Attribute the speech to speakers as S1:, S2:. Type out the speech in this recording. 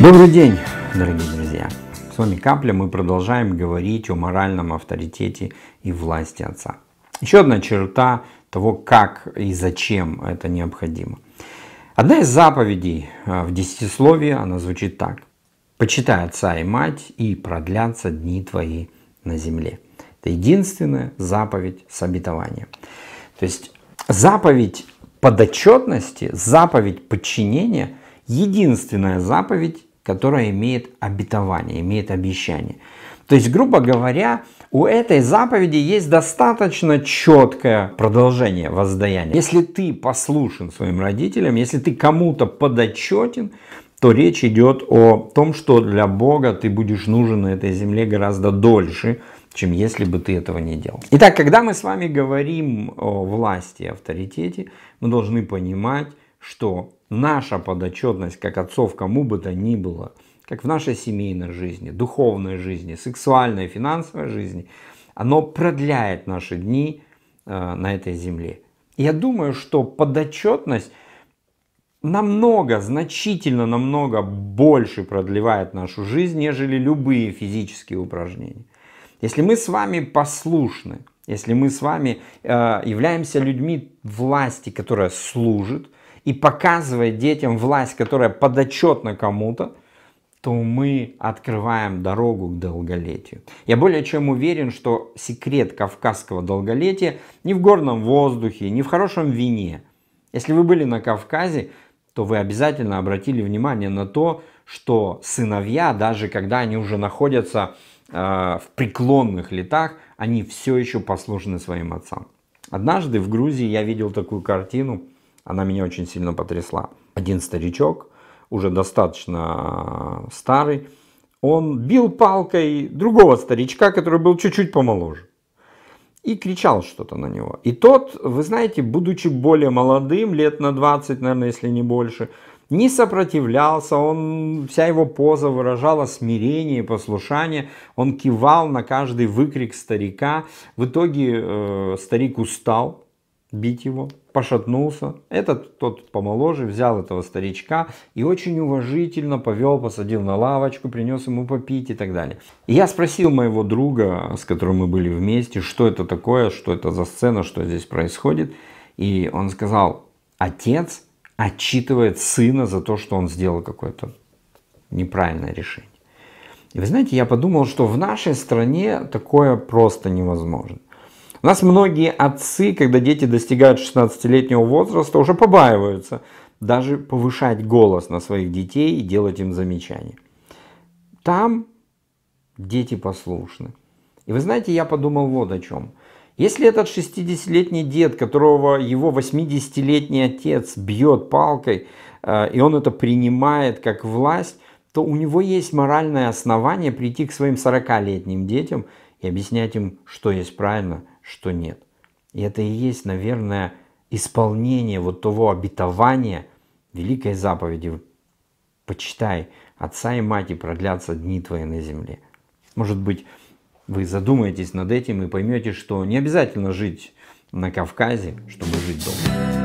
S1: Добрый день, дорогие друзья! С вами Капля, мы продолжаем говорить о моральном авторитете и власти отца. Еще одна черта того, как и зачем это необходимо. Одна из заповедей э, в Десятисловии, она звучит так. «Почитай отца и мать, и продлятся дни твои на земле». Это единственная заповедь с обетованием. То есть заповедь подотчетности, заповедь подчинения – единственная заповедь которая имеет обетование, имеет обещание. То есть, грубо говоря, у этой заповеди есть достаточно четкое продолжение воздаяния. Если ты послушен своим родителям, если ты кому-то подотчетен, то речь идет о том, что для Бога ты будешь нужен на этой земле гораздо дольше, чем если бы ты этого не делал. Итак, когда мы с вами говорим о власти и авторитете, мы должны понимать, что наша подотчетность как отцов кому бы то ни было, как в нашей семейной жизни, духовной жизни, сексуальной, финансовой жизни, оно продляет наши дни э, на этой земле. я думаю, что подотчетность намного, значительно намного больше продлевает нашу жизнь, нежели любые физические упражнения. Если мы с вами послушны, если мы с вами э, являемся людьми власти, которая служит, и показывая детям власть, которая подотчетна кому-то, то мы открываем дорогу к долголетию. Я более чем уверен, что секрет кавказского долголетия не в горном воздухе, не в хорошем вине. Если вы были на Кавказе, то вы обязательно обратили внимание на то, что сыновья, даже когда они уже находятся э, в преклонных летах, они все еще послужны своим отцам. Однажды в Грузии я видел такую картину – она меня очень сильно потрясла. Один старичок, уже достаточно а, старый, он бил палкой другого старичка, который был чуть-чуть помоложе. И кричал что-то на него. И тот, вы знаете, будучи более молодым, лет на 20, наверное, если не больше, не сопротивлялся, он, вся его поза выражала смирение и послушание, он кивал на каждый выкрик старика. В итоге э, старик устал, бить его, пошатнулся. Этот тот помоложе взял этого старичка и очень уважительно повел, посадил на лавочку, принес ему попить и так далее. И я спросил моего друга, с которым мы были вместе, что это такое, что это за сцена, что здесь происходит. И он сказал, отец отчитывает сына за то, что он сделал какое-то неправильное решение. И вы знаете, я подумал, что в нашей стране такое просто невозможно. У нас многие отцы, когда дети достигают 16-летнего возраста, уже побаиваются даже повышать голос на своих детей и делать им замечания. Там дети послушны. И вы знаете, я подумал вот о чем. Если этот 60-летний дед, которого его 80-летний отец бьет палкой, э, и он это принимает как власть, то у него есть моральное основание прийти к своим 40-летним детям и объяснять им, что есть правильно, что нет. И это и есть, наверное, исполнение вот того обетования великой заповеди. Почитай отца и мать и продлятся дни твои на земле. Может быть, вы задумаетесь над этим и поймете, что не обязательно жить на Кавказе, чтобы жить долго.